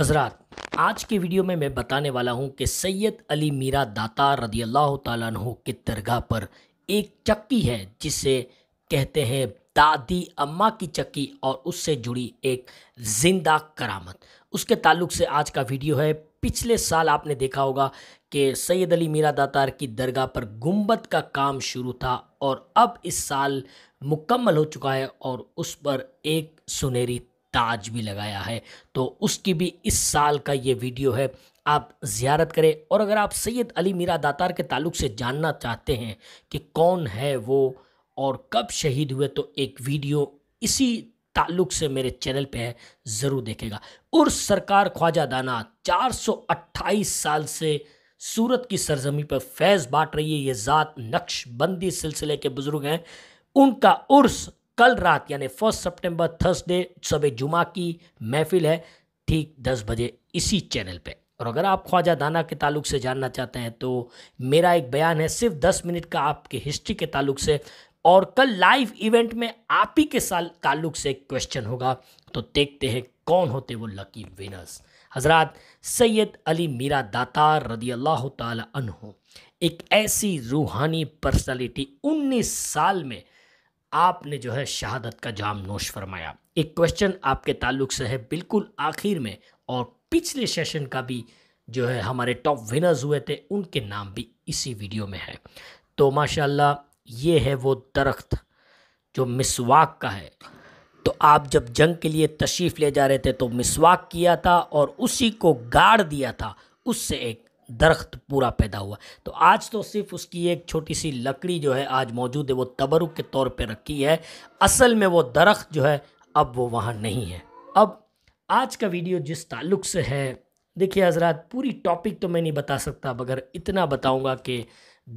हजरत आज के वीडियो में मैं बताने वाला हूँ कि सैयद अली मीरा दाता रदी अल्लाह तु के दरगाह पर एक चक्की है जिसे कहते हैं दादी अम्मा की चक्की और उससे जुड़ी एक जिंदा करामत उसके ताल्लुक से आज का वीडियो है पिछले साल आपने देखा होगा कि सैयद अली मीरा दातार की दरगाह पर गुंबद का काम शुरू था और अब इस साल मुकम्मल हो चुका है और उस पर एक सुनहरी ताज भी लगाया है तो उसकी भी इस साल का ये वीडियो है आप ज़्यारत करें और अगर आप सैयद अली मीरा दातार के ताल्लुक से जानना चाहते हैं कि कौन है वो और कब शहीद हुए तो एक वीडियो इसी ताल्लुक से मेरे चैनल पे है ज़रूर देखेगा उर्स सरकार ख्वाजा दाना 428 साल से सूरत की सरजमी पर फैज़ बांट रही है ये ज़ात नक्शबंदी सिलसिले के बुज़ुर्ग हैं उनका उर्स कल रात यानी फर्स्ट सितंबर थर्सडे शब जुमा की महफिल है ठीक दस बजे इसी चैनल पे और अगर आप ख्वाजा दाना के ताल्लुक से जानना चाहते हैं तो मेरा एक बयान है सिर्फ दस मिनट का आपके हिस्ट्री के ताल्लुक से और कल लाइव इवेंट में आप ही के साल ताल्लुक से क्वेश्चन होगा तो देखते हैं कौन होते वो लकी विनर्स हजरत सैयद अली मीरा दातार रदी अल्लाह तन एक ऐसी रूहानी पर्सनैलिटी उन्नीस साल में आपने जो है शहादत का जाम नोश फरमाया एक क्वेश्चन आपके ताल्लुक से है बिल्कुल आखिर में और पिछले सेशन का भी जो है हमारे टॉप विनर्स हुए थे उनके नाम भी इसी वीडियो में है तो माशाल्लाह ये है वो दरख्त जो मिसवाक का है तो आप जब जंग के लिए तशरीफ़ ले जा रहे थे तो मिसवाक किया था और उसी को गाड़ दिया था उससे एक दरख्त पूरा पैदा हुआ तो आज तो सिर्फ उसकी एक छोटी सी लकड़ी जो है आज मौजूद है वो तबरुक के तौर पे रखी है असल में वो दरख्त जो है अब वो वहाँ नहीं है अब आज का वीडियो जिस ताल्लुक से है देखिए हजरात पूरी टॉपिक तो मैं नहीं बता सकता मगर इतना बताऊँगा कि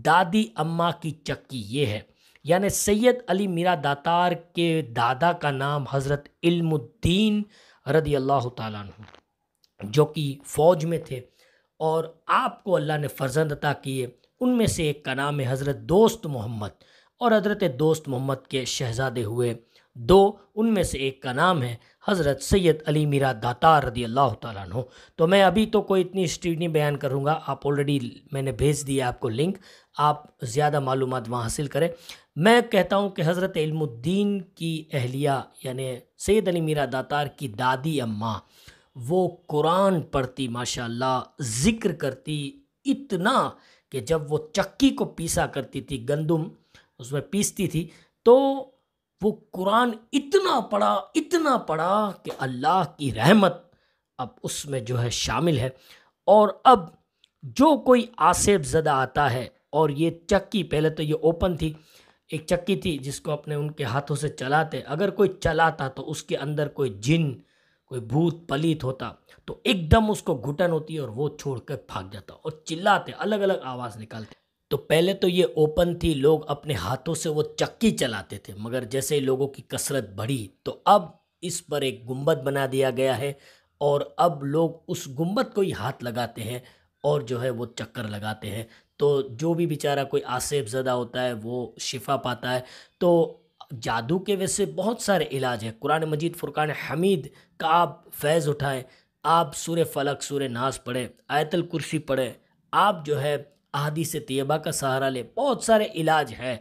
दादी अम्मा की चक्की ये है यानि सैयद अली मीरा दातार के दादा का नाम हज़रत इल्मुद्दीन रदी अल्लाह तु जो कि फ़ौज में थे और आपको अल्लाह ने फ़र्जंद अता किए उनमें से एक का नाम है हज़रत दोस्त मोहम्मद और हज़रत दोस्त मोहम्मद के शहजादे हुए दो उनमें से एक का नाम है हज़रत सैयद अली मीरा दातार रदी अल्लाह तु तो मैं अभी तो कोई इतनी हिस्ट्री नहीं बयान करूँगा आप ऑलरेडी मैंने भेज दिया आपको लिंक आप ज़्यादा मालूम वहाँ हासिल करें मैं कहता हूँ कि हज़रत इल्मुद्दीन की अहलिया यानि सैद अली मीरा दातार की दादी अम्मा वो कुरान पढ़ती माशाल्लाह ज़िक्र करती इतना कि जब वो चक्की को पीसा करती थी गंदम उसमें पीसती थी तो वो कुरान इतना पड़ा इतना पड़ा कि अल्लाह की रहमत अब उसमें जो है शामिल है और अब जो कोई आसेब ज़दा आता है और ये चक्की पहले तो ये ओपन थी एक चक्की थी जिसको अपने उनके हाथों से चलाते अगर कोई चलाता तो उसके अंदर कोई जिन कोई भूत पलित होता तो एकदम उसको घुटन होती और वो छोड़ कर भाग जाता और चिल्लाते अलग अलग आवाज़ निकालते तो पहले तो ये ओपन थी लोग अपने हाथों से वो चक्की चलाते थे मगर जैसे लोगों की कसरत बढ़ी तो अब इस पर एक गुंबद बना दिया गया है और अब लोग उस गुंबद को ही हाथ लगाते हैं और जो है वो चक्कर लगाते हैं तो जो भी बेचारा कोई आसेफ ज़दा होता है वो शिफा पाता है तो जादू के वैसे बहुत सारे इलाज हैं कुरान मजीद फ़ुरकान हमीद का आप फैज़ उठाएं आप सूर फलक सूर नाज पढ़ें आयतल कुर्सी पढ़ें आप जो है अहदी से तयबा का सहारा लें बहुत सारे इलाज हैं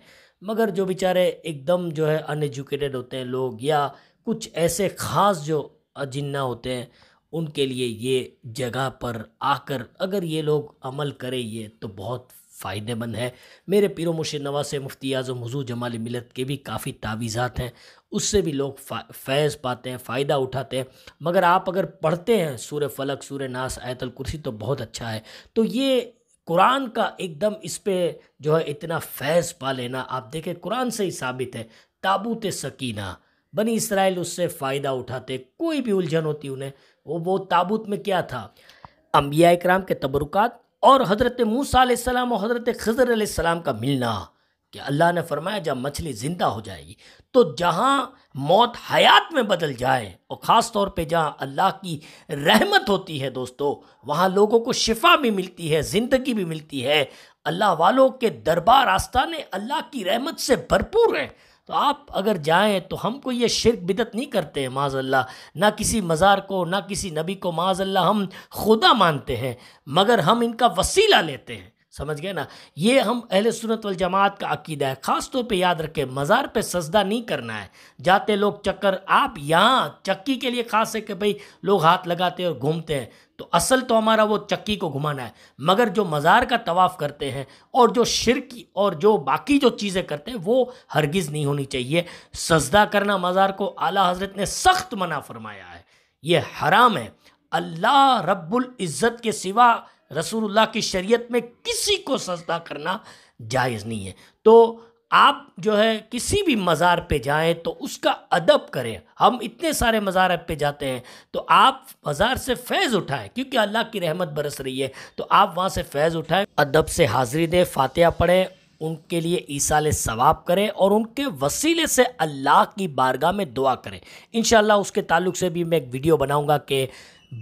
मगर जो बेचारे एकदम जो है अनएजुकेटेड होते हैं लोग या कुछ ऐसे ख़ास जो अजिन्ना होते हैं उनके लिए ये जगह पर आकर अगर ये लोग अमल करें ये तो बहुत फ़ायदेमंद है मेरे पिरो मुर्शिद नवाज से मुफ्ती आज़म हजू जमाल मिलत के भी काफ़ी तावीज़ात हैं उससे भी लोग फैज़ पाते हैं फ़ायदा उठाते हैं मगर आप अगर पढ़ते हैं सूर्य फलक सूर्य नास आयतल कुर्सी तो बहुत अच्छा है तो ये कुरान का एकदम इस पर जो है इतना फैज़ पा लेना आप देखें कुरान से ही साबित है ताबूत सकीना बनी इसराइल उससे फ़ायदा उठाते कोई भी उलझन होती उन्हें वो वो ताबूत में क्या था अम्बिया इक्राम के तबरुकात और हज़रत मूसा सलाम और हज़रत खज़र आसमाम का मिलना कि अल्लाह ने फरमाया जब मछली ज़िंदा हो जाएगी तो जहाँ मौत हयात में बदल जाए और ख़ास तौर पर जहाँ अल्लाह की रहमत होती है दोस्तों वहाँ लोगों को शिफा भी मिलती है ज़िंदगी भी मिलती है अल्लाह वालों के दरबार आस्थान अल्लाह की रहमत से भरपूर हैं तो आप अगर जाएं तो हमको ये शिरक बिदत नहीं करते हैं माजल्ला ना किसी मज़ार को ना किसी नबी को माजल्ला हम खुदा मानते हैं मगर हम इनका वसीला लेते हैं समझ गए ना ये हम अहल सुनत वल जमात का अकीदा है ख़ास तौर पे याद रखें मज़ार पे सजदा नहीं करना है जाते लोग चक्कर आप यहाँ चक्की के लिए ख़ास है कि भाई लोग हाथ लगाते हैं और घूमते हैं तो असल तो हमारा वो चक्की को घुमाना है मगर जो मज़ार का तवाफ़ करते हैं और जो शिरक और जो बाकी जो चीज़ें करते हैं वो हरगिज़ नहीं होनी चाहिए सजदा करना मज़ार को आला हज़रत ने सख्त मना फरमाया है ये हराम है अल्लाह रब्बुल इज़्ज़त के सिवा रसूलुल्लाह की शरीयत में किसी को सजदा करना जायज़ नहीं है तो आप जो है किसी भी मज़ार पे जाएं तो उसका अदब करें हम इतने सारे मज़ार पे जाते हैं तो आप मज़ार से फैज़ उठाएं क्योंकि अल्लाह की रहमत बरस रही है तो आप वहाँ से फैज़ उठाएं अदब से हाज़िरी दें फातिहा पढ़ें उनके लिए ईसाले सवाब करें और उनके वसीले से अल्लाह की बारगाह में दुआ करें इन उसके ताल्लुक से भी मैं एक वीडियो बनाऊँगा कि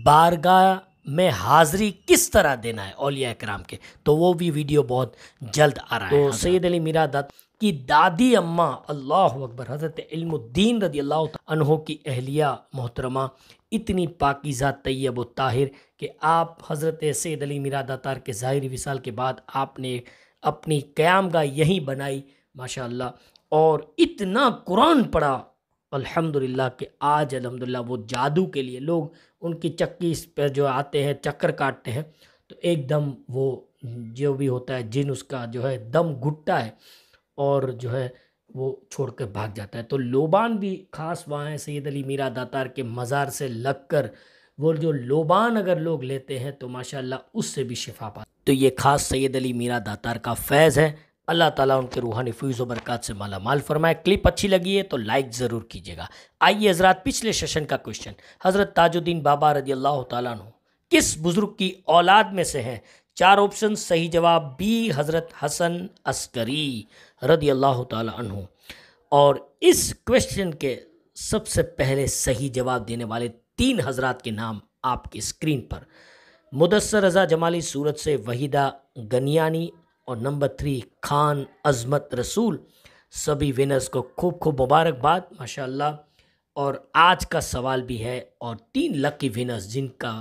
बारगाह में हाज़री किस तरह देना है अलिया कराम के तो वो भी वीडियो बहुत जल्द आ रहा है तो सैद अली मीरा दत्त की दादी अम्मा अल्लाह अकबर हज़रत इल्मुद्दीन रदी अल्लाह की अहलिया मोहतरमा इतनी पाकिज़ा तैयब ताहिर कि आप हज़रत सैद अली मीरा दातार के ज़ाहिर विसाल के बाद आपने अपनी क़्याम यहीं बनाई माशा और इतना कुरान पढ़ा अल्हम्दुलिल्लाह कि आज अल्हम्दुलिल्लाह वो जादू के लिए लोग उनकी चक्की पर जो आते हैं चक्कर काटते हैं तो एकदम वो जो भी होता है जिन उसका जो है दम घुटता है और जो है वो छोड़ कर भाग जाता है तो लोबान भी ख़ास वहाँ है सैद अली मीरा दातार के मज़ार से लग कर वो जो लोबान अगर लोग लेते हैं तो माशाल्लाह उससे भी शिफा पा तो ये ख़ास सैद अली मीरा दातार का फैज़ है अल्लाह ताला उनके रूहानी फ्यूज़ बरकत से माला माल फरमाए क्लिप अच्छी लगी है तो लाइक ज़रूर कीजिएगा आइए हजरात पिछले सेशन का क्वेश्चन हज़रत ताजुद्दीन बाबा रदी अल्लाह तु किस बुज़ुर्ग की औलाद में से हैं चार ऑप्शन सही जवाब बी हज़रत हसन अस्करी रदी अल्लाह तु और इस क्वेश्चन के सबसे पहले सही जवाब देने वाले तीन हजरात के नाम आपकी स्क्रीन पर मुदसर रजा जमाली सूरत से वहीदा गनियानी और नंबर थ्री खान अजमत रसूल सभी विनर्स को खूब खूब मुबारकबाद माशाल्लाह और आज का सवाल भी है और तीन लकी विनर्स जिनका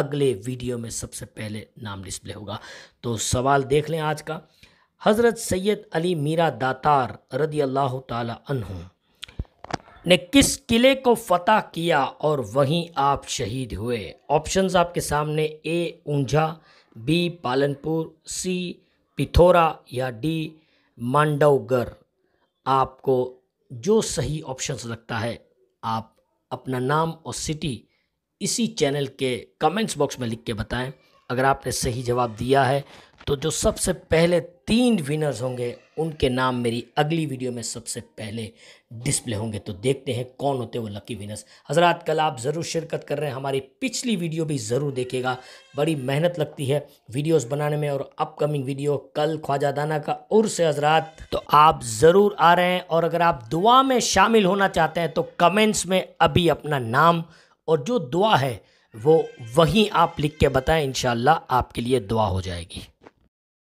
अगले वीडियो में सबसे पहले नाम डिस्प्ले होगा तो सवाल देख लें आज का हज़रत सैयद अली मीरा दातार रदी अल्लाह तहु ने किस किले को फतह किया और वहीं आप शहीद हुए ऑप्शंस आपके सामने A Unjha B Palanpur C Pithora या डी मांडवगढ़ आपको जो सही ऑप्शंस लगता है आप अपना नाम और सिटी इसी चैनल के कमेंट्स बॉक्स में लिख के बताएं अगर आपने सही जवाब दिया है तो जो सबसे पहले तीन विनर्स होंगे उनके नाम मेरी अगली वीडियो में सबसे पहले डिस्प्ले होंगे तो देखते हैं कौन होते हैं वो लकी विनर्स हजरात कल आप ज़रूर शिरकत कर रहे हैं हमारी पिछली वीडियो भी ज़रूर देखिएगा बड़ी मेहनत लगती है वीडियोस बनाने में और अपकमिंग वीडियो कल ख्वाजा दाना का उर्स है हजरात तो आप ज़रूर आ रहे हैं और अगर आप दुआ में शामिल होना चाहते हैं तो कमेंट्स में अभी अपना नाम और जो दुआ है वो वहीं आप लिख के बताएं इन आपके लिए दुआ हो जाएगी